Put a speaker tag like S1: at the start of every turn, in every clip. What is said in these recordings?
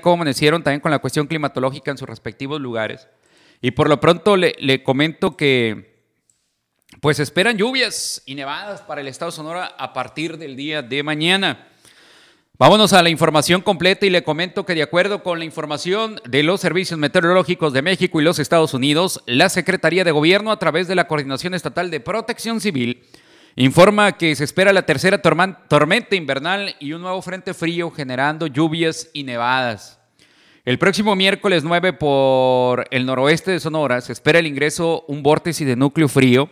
S1: cómo amanecieron también con la cuestión climatológica en sus respectivos lugares. Y por lo pronto le, comento que pues esperan lluvias y nevadas para el estado Sonora a partir del día de mañana. Vámonos a la información completa y le comento que de acuerdo con la información de los servicios meteorológicos de México y los Estados Unidos, la Secretaría de Gobierno a través de la Coordinación Estatal de Protección Civil Informa que se espera la tercera tormenta invernal y un nuevo frente frío generando lluvias y nevadas. El próximo miércoles 9 por el noroeste de Sonora se espera el ingreso un vórtice de núcleo frío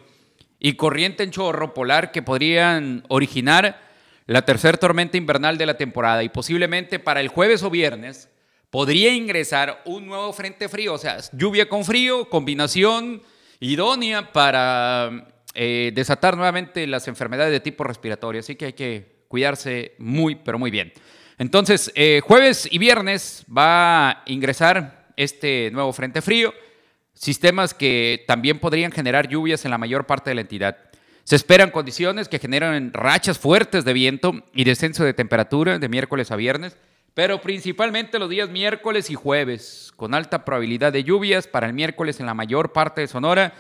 S1: y corriente en chorro polar que podrían originar la tercera tormenta invernal de la temporada y posiblemente para el jueves o viernes podría ingresar un nuevo frente frío, o sea, lluvia con frío, combinación idónea para eh, desatar nuevamente las enfermedades de tipo respiratorio, así que hay que cuidarse muy, pero muy bien. Entonces, eh, jueves y viernes va a ingresar este nuevo Frente Frío, sistemas que también podrían generar lluvias en la mayor parte de la entidad. Se esperan condiciones que generan rachas fuertes de viento y descenso de temperatura de miércoles a viernes, pero principalmente los días miércoles y jueves, con alta probabilidad de lluvias para el miércoles en la mayor parte de Sonora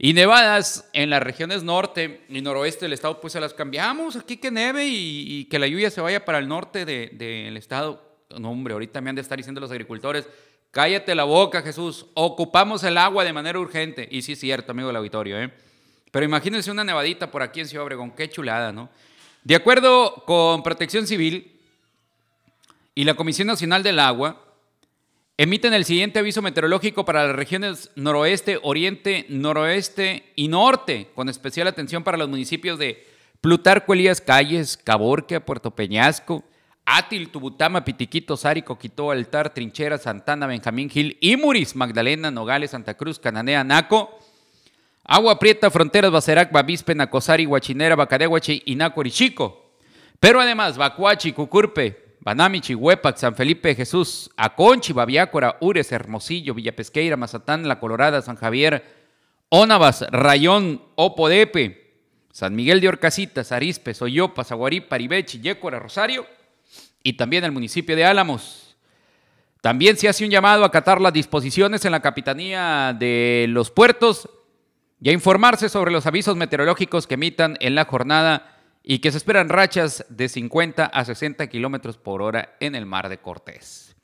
S1: y nevadas en las regiones norte y noroeste del estado, pues se las cambiamos. Aquí que neve y, que la lluvia se vaya para el norte del estado. No, hombre, ahorita también han de estar diciendo los agricultores, cállate la boca, Jesús. Ocupamos el agua de manera urgente. Y sí, es cierto, amigo del auditorio, ¿eh? Pero imagínense una nevadita por aquí en Ciudad Obregón, qué chulada, ¿no? De acuerdo con Protección Civil y la Comisión Nacional del Agua, Emiten el siguiente aviso meteorológico para las regiones noroeste, oriente, noroeste y norte, con especial atención para los municipios de Plutarco Elías Calles, Caborca, Puerto Peñasco, Átil, Tubutama, Pitiquito, Sari, Quito, Altar, Trinchera, Santana, Benjamín Gil, Imuris, Magdalena, Nogales, Santa Cruz, Cananea, Naco, Agua Prieta, Fronteras, Bacerac, Bavispe, Nacosari, Huachinera, Bacadehuachi y Naco Pero además, Bacuachi, Cucurpe, Panamichi, Huepac, San Felipe, Jesús, Aconchi, Babiácora, Ures, Hermosillo, Villa Pesqueira, Mazatán, La Colorada, San Javier, Onabas, Rayón, Opodepe, San Miguel de Orcasitas, Arispe, Soyopa, Zaguarí, Paribechi, Yecora, Rosario y también el municipio de Álamos. También se hace un llamado a acatar las disposiciones en la Capitanía de los Puertos y a informarse sobre los avisos meteorológicos que emitan en la jornada y que se esperan rachas de 50 a 60 kilómetros por hora en el mar de Cortés.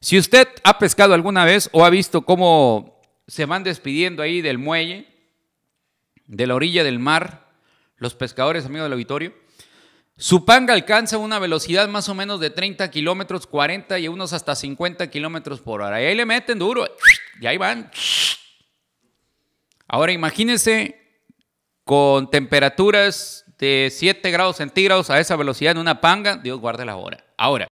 S1: Si usted ha pescado alguna vez o ha visto cómo se van despidiendo ahí del muelle, de la orilla del mar, los pescadores, amigos del auditorio, su panga alcanza una velocidad más o menos de 30 kilómetros, 40 y unos hasta 50 kilómetros por hora. Y ahí le meten duro y ahí van. Ahora imagínense con temperaturas de 7 grados centígrados a esa velocidad en una panga, Dios guarde la hora. Ahora,